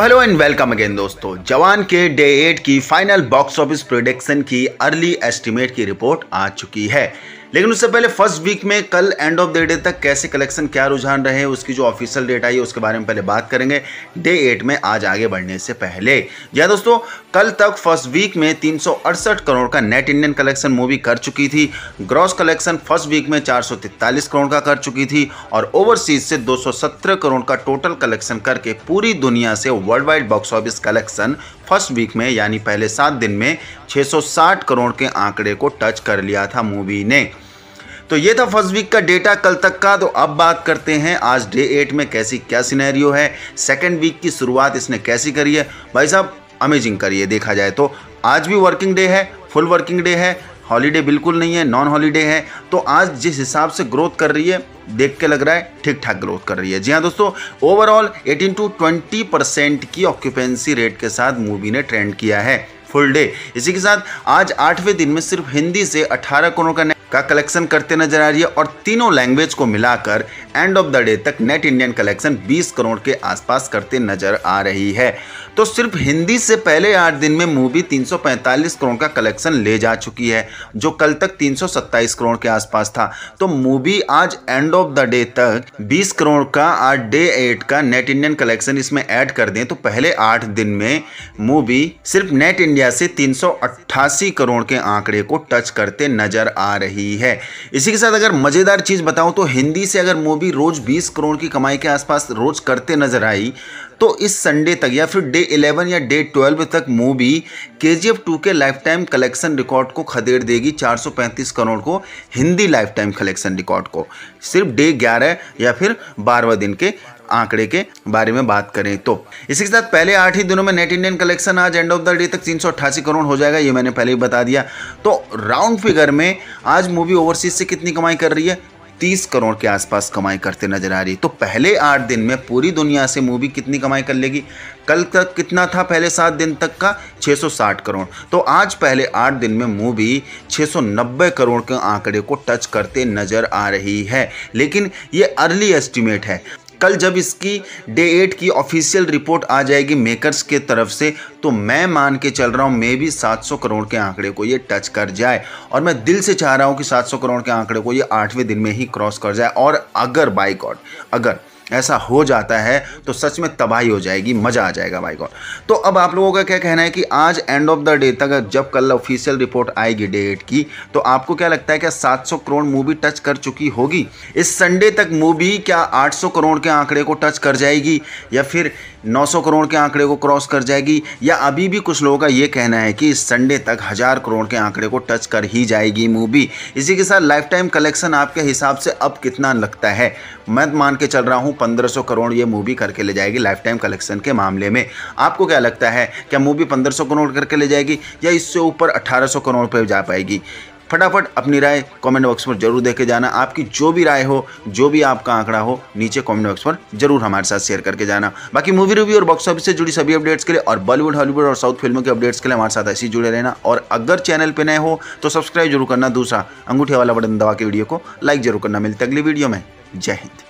hello and welcome again दोस्तों जवान के day eight की फाइनल बॉक्स ऑफिस प्रोडक्शन की अर्ली एस्टिमेट की रिपोर्ट आ चुकी है लेकिन उससे पहले फर्स्ट वीक में कल एंड ऑफ द डे तक कैसे कलेक्शन क्या रुझान रहे उसकी जो ऑफिशियल डेट आई है उसके बारे में पहले बात करेंगे डे एट में आज आगे बढ़ने से पहले या दोस्तों कल तक फर्स्ट वीक में तीन करोड़ का नेट इंडियन कलेक्शन मूवी कर चुकी थी ग्रॉस कलेक्शन फर्स्ट वीक में चार करोड़ का कर चुकी थी और ओवरसीज से दो करोड़ का टोटल कलेक्शन करके पूरी दुनिया से world wide box office collection first week में यानी पहले सात दिन में 660 करोड़ के आंकड़े को टच कर लिया था मूवी ने तो ये था फर्स्ट वीक का डेटा कल तक का तो अब बात करते हैं आज डे एट में कैसी क्या सिनेरियो है सेकेंड वीक की शुरुआत इसने कैसी करी है भाई साहब अमेजिंग करिए देखा जाए तो आज भी वर्किंग डे है फुल वर्किंग डे है हॉलीडे बिल्कुल नहीं है नॉन हॉलीडे है तो आज जिस हिसाब से ग्रोथ कर रही है देख के लग रहा है ठीक ठाक ग्रोथ कर रही है जी हाँ दोस्तों ओवरऑल 18 टू 20 परसेंट की ऑक्यूपेंसी रेट के साथ मूवी ने ट्रेंड किया है फुल डे इसी के साथ आज आठवें दिन में सिर्फ हिंदी से 18 करोड़ का का कलेक्शन करते नजर आ रही है और तीनों लैंग्वेज को मिलाकर एंड ऑफ द डे तक नेट इंडियन कलेक्शन 20 करोड़ के आसपास करते नजर आ रही है तो सिर्फ हिंदी से पहले आठ दिन में मूवी 345 करोड़ का कलेक्शन ले जा चुकी है जो कल तक 327 करोड़ के आसपास था तो मूवी आज एंड ऑफ द डे तक 20 करोड़ का आज डे एट का नेट इंडियन कलेक्शन इसमें ऐड कर दें तो पहले आठ दिन में मूवी सिर्फ नेट इंडिया से तीन करोड़ के आंकड़े को टच करते नजर आ रही रही है इसी के साथ अगर मज़ेदार चीज़ बताऊं तो हिंदी से अगर मूवी रोज़ 20 करोड़ की कमाई के आसपास रोज़ करते नज़र आई तो इस संडे तक या फिर डे 11 या डे 12 तक मूवी के जी एफ टू के लाइफ टाइम कलेक्शन रिकॉर्ड को खदेड़ देगी 435 करोड़ को Hindi life time collection record को सिर्फ डे 11 या फिर बारहवें दिन के आंकड़े के बारे में बात करें तो इसी के साथ पहले आठ ही दिनों में नेट इंडियन कलेक्शन आज एंड ऑफ द डे तक तीन करोड़ हो जाएगा ये मैंने पहले ही बता दिया तो राउंड फिगर में आज मूवी ओवरसीज से कितनी कमाई कर रही है 30 करोड़ के आसपास कमाई करते नजर आ रही तो पहले आठ दिन में पूरी दुनिया से मूवी कितनी कमाई कर लेगी कल तक कितना था पहले सात दिन तक का 660 करोड़ तो आज पहले आठ दिन में मूवी 690 करोड़ के आंकड़े को टच करते नजर आ रही है लेकिन ये अर्ली एस्टिमेट है कल जब इसकी डे एट की ऑफिशियल रिपोर्ट आ जाएगी मेकर्स के तरफ से तो मैं मान के चल रहा हूँ मे भी 700 करोड़ के आंकड़े को ये टच कर जाए और मैं दिल से चाह रहा हूँ कि 700 करोड़ के आंकड़े को ये आठवें दिन में ही क्रॉस कर जाए और अगर बाई गॉड अगर ऐसा हो जाता है तो सच में तबाही हो जाएगी मज़ा आ जाएगा भाई गॉड तो अब आप लोगों का क्या कहना है कि आज एंड ऑफ द डे तक जब कल ऑफिशियल रिपोर्ट आएगी डेट की तो आपको क्या लगता है क्या 700 करोड़ मूवी टच कर चुकी होगी इस संडे तक मूवी क्या 800 करोड़ के आंकड़े को टच कर जाएगी या फिर 900 करोड़ के आंकड़े को क्रॉस कर जाएगी या अभी भी कुछ लोगों का ये कहना है कि इस संडे तक हज़ार करोड़ के आंकड़े को टच कर ही जाएगी मूवी इसी के साथ लाइफ टाइम कलेक्शन आपके हिसाब से अब कितना लगता है मैं मान के चल रहा हूँ पंद्रह करोड़ ये मूवी करके ले जाएगी लाइफ टाइम कलेक्शन के मामले में आपको क्या लगता है क्या मूवी पंद्रह करोड़ करके ले जाएगी या इससे ऊपर अठारह करोड़ पर जा पाएगी फटाफट अपनी राय कमेंट बॉक्स पर जरूर देके के जाना आपकी जो भी राय हो जो भी आपका आंकड़ा हो नीचे कमेंट बॉक्स पर जरूर हमारे साथ शेयर करके जाना बाकी मूवी रिव्यू और बॉक्स ऑफिस से जुड़ी सभी अपडेट्स के लिए और बॉलीवुड हॉलीवुड और साउथ फिल्मों के अपडेट्स के लिए हमारे साथ ऐसे ही जुड़े रहना और अगर चैनल पर नए हो तो सब्सक्राइब जरूर करना दूसरा अंगूठे वाला बटन दबा के वीडियो को लाइक जरूर करना मिलता अगली वीडियो में जय हिंद